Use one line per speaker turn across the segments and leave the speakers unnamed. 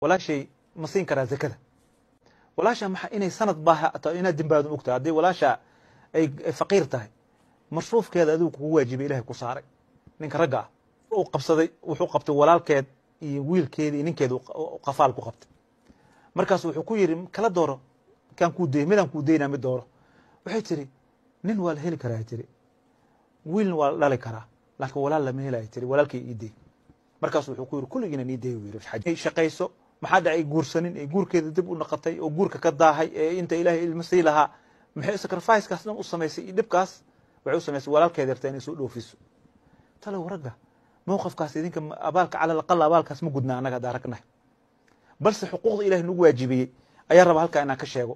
walaashay ma siin karaa zekada walaasha maa inay sanad baaha ato inaad dembaadu ogtahay hadday walaasha ay faqiir tahay masruufkeeda adigu kugu waajibay ilahay ku saaray ninka ragga ah u qabsaday wuxuu qabtay walaalkeed iyo wiilkeeda iyo ninkeeda qafaal ku qabtay markaas wuxuu ku yidhi kala dooro kaan kuu dey midaan kuu deynaa mid dooro waxay tiri nin waa la heli karaa tiri wiilna waa la dhali karaa laakiin walaal lama helaya tiri walaalkii idey markaas wuxuu ku yidhi kulligiina nii dey u yidhi shaqayso maxaa dhacay guursanin ee guurkeeda dib u naqatay oo guurka ka daahay ee inta ilaahay ilmo sii lahaa maxay sacrifice dhan u samaysay iyo dhibkaas waxay u samaysay walaalkeed yarta inay soo dhoofiso talow ragga mowqafkaas idinka abaalka calal aqal abaalkaas ma gudna annaga ad aragnahay balse xuquuqda ilahay nagu waajibiyey ayaa raba halkaa inaan ka sheego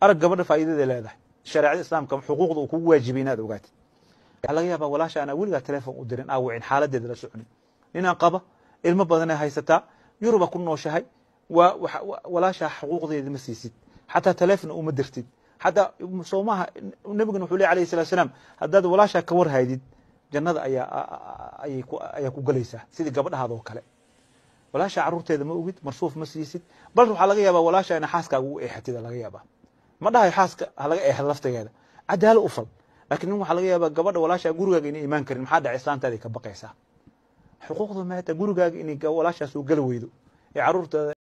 arag gabadha faa'iidada leedahay shareecada islaamka xuquuqda uu kugu waajibiyey inaad ogaatid waxaa laga yaabaa walaasha aanaa weligaa teleefon u dirin aawicin xaaladeeda la soconin ninaan qaba ilmo badanay haysataa yuruba ku nooshahay walaashaa xaquuqdeeda ma siisid xataa talefon uma dirtid xataa soomaha nebiguna wuxuu ley alayh salatu salaam haddaad walaashaa ka warhaydid jannada ayaa ku galaysaa sidii gabadhahaad oo kale walaashaa carruurteeda ma ogid marsuuf ma siisid bal waxaa laga yaabaa walaashaa ina xaaskaaga ugu eexatid laga yaabaa ma dhahayo xaaska halaga eexda laftigeeda cadaalo u fal laakiin nin waxaa laga yaabaa gabadha walaashaa gurigaaga ina imaan karin maxaa dhaca islaantaada ka baqaysaa xuquuqda maata gurigaaga inay walaashaas oo gala weydo ee caruurtaada